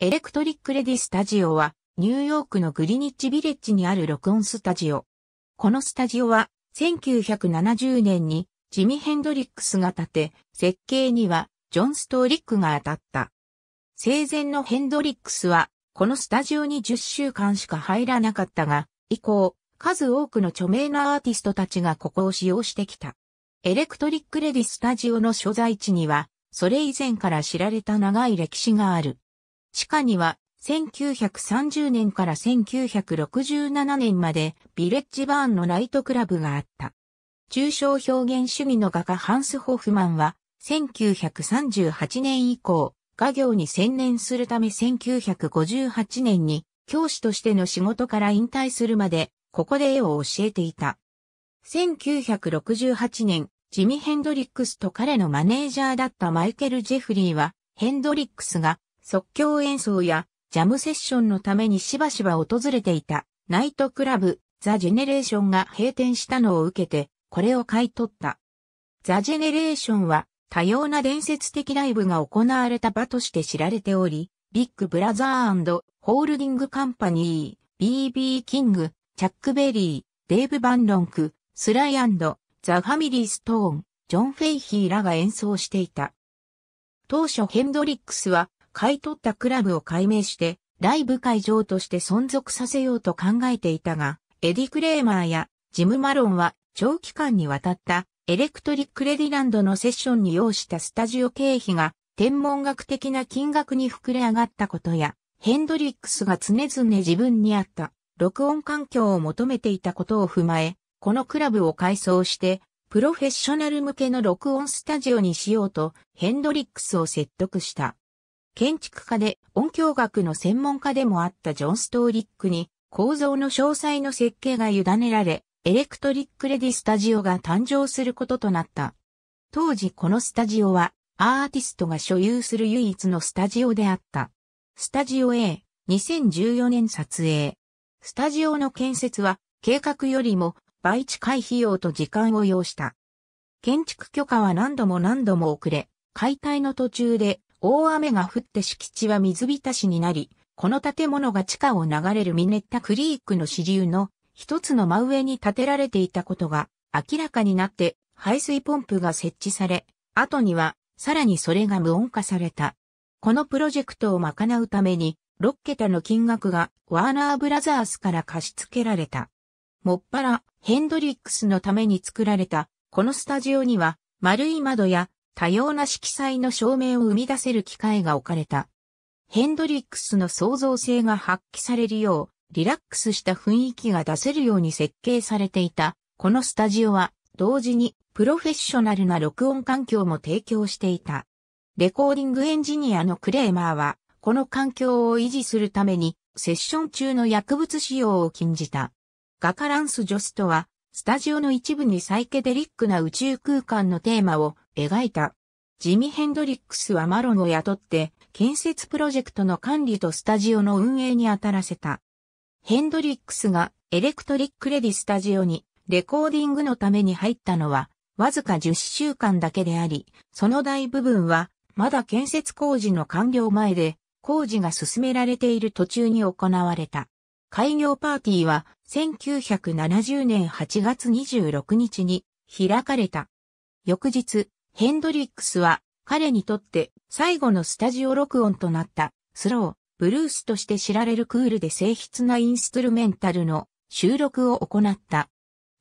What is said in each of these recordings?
エレクトリックレディスタジオは、ニューヨークのグリニッジビレッジにある録音スタジオ。このスタジオは、1970年にジミ・ヘンドリックスが建て、設計にはジョン・ストーリックが当たった。生前のヘンドリックスは、このスタジオに10週間しか入らなかったが、以降、数多くの著名なアーティストたちがここを使用してきた。エレクトリックレディスタジオの所在地には、それ以前から知られた長い歴史がある。地下には1930年から1967年までビレッジバーンのナイトクラブがあった。抽象表現主義の画家ハンス・ホフマンは1938年以降、画業に専念するため1958年に教師としての仕事から引退するまで、ここで絵を教えていた。1968年、ジミ・ヘンドリックスと彼のマネージャーだったマイケル・ジェフリーは、ヘンドリックスが即興演奏やジャムセッションのためにしばしば訪れていたナイトクラブザ・ジェネレーションが閉店したのを受けてこれを買い取った。ザ・ジェネレーションは多様な伝説的ライブが行われた場として知られており、ビッグブラザーホールディングカンパニー、BB キング、チャックベリー、デーブ・バンロンク、スライザ・ファミリー・ストーン、ジョン・フェイヒーらが演奏していた。当初ヘンドリックスは買い取ったクラブを改名して、ライブ会場として存続させようと考えていたが、エディ・クレーマーやジム・マロンは長期間にわたったエレクトリック・レディランドのセッションに要したスタジオ経費が天文学的な金額に膨れ上がったことや、ヘンドリックスが常々自分に合った録音環境を求めていたことを踏まえ、このクラブを改装して、プロフェッショナル向けの録音スタジオにしようと、ヘンドリックスを説得した。建築家で音響学の専門家でもあったジョン・ストーリックに構造の詳細の設計が委ねられ、エレクトリック・レディ・スタジオが誕生することとなった。当時このスタジオはアーティストが所有する唯一のスタジオであった。スタジオ A、2014年撮影。スタジオの建設は計画よりも倍近い費用と時間を要した。建築許可は何度も何度も遅れ、解体の途中で大雨が降って敷地は水浸しになり、この建物が地下を流れるミネッタクリークの支流の一つの真上に建てられていたことが明らかになって排水ポンプが設置され、後にはさらにそれが無音化された。このプロジェクトを賄うために6桁の金額がワーナーブラザースから貸し付けられた。もっぱらヘンドリックスのために作られたこのスタジオには丸い窓や多様な色彩の照明を生み出せる機会が置かれた。ヘンドリックスの創造性が発揮されるよう、リラックスした雰囲気が出せるように設計されていた。このスタジオは、同時にプロフェッショナルな録音環境も提供していた。レコーディングエンジニアのクレーマーは、この環境を維持するために、セッション中の薬物使用を禁じた。ガカランス・ジョストは、スタジオの一部にサイケデリックな宇宙空間のテーマを描いた。ジミ・ヘンドリックスはマロンを雇って、建設プロジェクトの管理とスタジオの運営に当たらせた。ヘンドリックスがエレクトリック・レディスタジオにレコーディングのために入ったのは、わずか10週間だけであり、その大部分は、まだ建設工事の完了前で、工事が進められている途中に行われた。開業パーティーは、1970年8月26日に開かれた。翌日、ヘンドリックスは彼にとって最後のスタジオ録音となったスロー、ブルースとして知られるクールで静筆なインストゥルメンタルの収録を行った。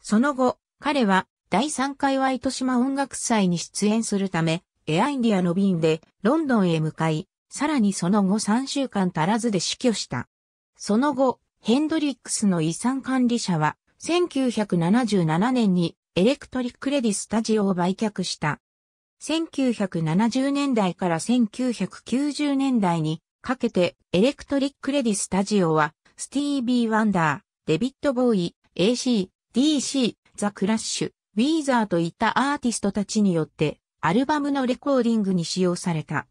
その後、彼は第3回は糸島音楽祭に出演するため、エアインディアの便でロンドンへ向かい、さらにその後3週間足らずで死去した。その後、ヘンドリックスの遺産管理者は、1977年にエレクトリックレディスタジオを売却した。1970年代から1990年代にかけてエレクトリック・レディ・スタジオはスティービー・ワンダー、デビット・ボーイ、AC、DC、ザ・クラッシュ、ウィーザーといったアーティストたちによってアルバムのレコーディングに使用された。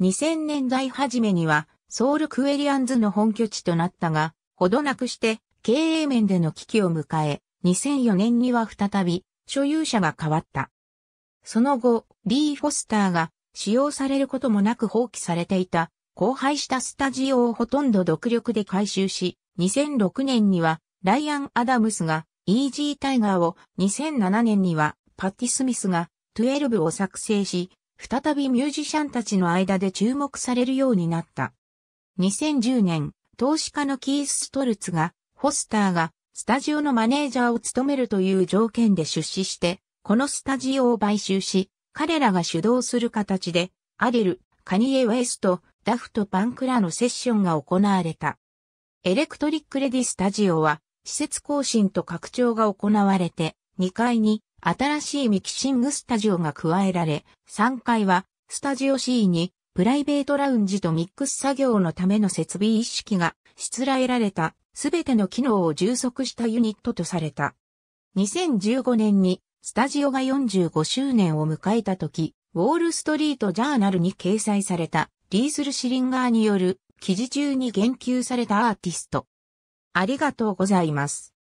2000年代初めにはソウル・クエリアンズの本拠地となったが、ほどなくして経営面での危機を迎え、2004年には再び所有者が変わった。その後、リー・フォスターが使用されることもなく放棄されていた、荒廃したスタジオをほとんど独力で回収し、2006年にはライアン・アダムスがイージー・タイガーを、2007年にはパティ・スミスが12を作成し、再びミュージシャンたちの間で注目されるようになった。2010年、投資家のキース・ストルツが、フォスターがスタジオのマネージャーを務めるという条件で出資して、このスタジオを買収し、彼らが主導する形で、アデル、カニエ・ウェスト、ダフト・パンクラのセッションが行われた。エレクトリック・レディ・スタジオは、施設更新と拡張が行われて、2階に新しいミキシングスタジオが加えられ、3階はスタジオ C にプライベートラウンジとミックス作業のための設備一式がしつらえられたすべての機能を充足したユニットとされた。2015年にスタジオが45周年を迎えた時、ウォールストリートジャーナルに掲載されたリーズル・シリンガーによる記事中に言及されたアーティスト。ありがとうございます。